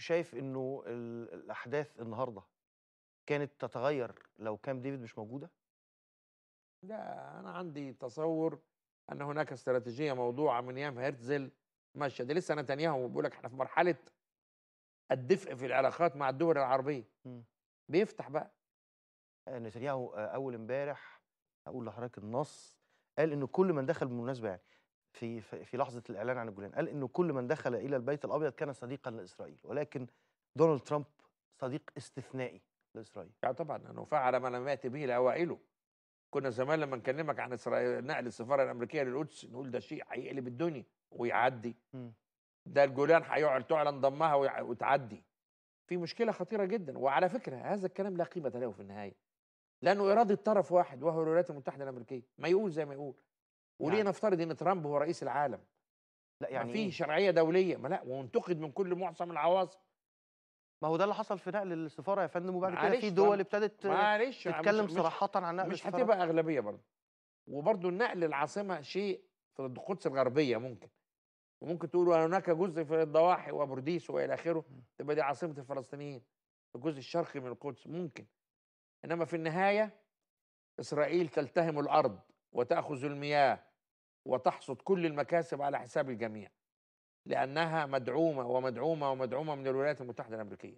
شايف انه الاحداث النهارده كانت تتغير لو كام ديفيد مش موجوده؟ لا انا عندي تصور ان هناك استراتيجيه موضوعه من ايام هرتزل ماشيه دي لسه نتنياهو بيقول لك احنا في مرحله الدفء في العلاقات مع الدول العربيه م. بيفتح بقى آه، نتنياهو آه، اول امبارح اقول لحضرتك النص قال ان كل من دخل بالمناسبه يعني في في لحظه الاعلان عن الجولان قال انه كل من دخل الى البيت الابيض كان صديقا لاسرائيل ولكن دونالد ترامب صديق استثنائي لاسرائيل يعني طبعا انه فعل ما لم يات به الاوائل كنا زمان لما نكلمك عن اسرائيل نقل السفاره الامريكيه للقدس نقول ده شيء هيقلب الدنيا ويعدي ده الجولان هيعلن تعلن ضمها وتعدي في مشكله خطيره جدا وعلى فكره هذا الكلام لا قيمه له في النهايه لانه اراده طرف واحد وهو الولايات المتحده الامريكيه ما يقول زي ما يقول وليه نعم. نفترض ان ترامب هو رئيس العالم لا يعني, يعني في إيه؟ شرعيه دوليه ما لا وانتقد من كل معصم العواصم ما هو ده اللي حصل في نقل السفاره يا فندم وبعد كده في دول ابتدت تتكلم مش صراحه عن نقل مش السفاره مش هتبقى اغلبيه برضه وبرضه النقل العاصمه شيء في القدس الغربيه ممكن وممكن تقول هناك جزء في الضواحي وبرديس والى اخره تبقى دي عاصمه الفلسطينيين الجزء الشرقي من القدس ممكن انما في النهايه اسرائيل تلتهم الارض وتاخذ المياه وتحصد كل المكاسب على حساب الجميع لأنها مدعومة ومدعومة ومدعومة من الولايات المتحدة الأمريكية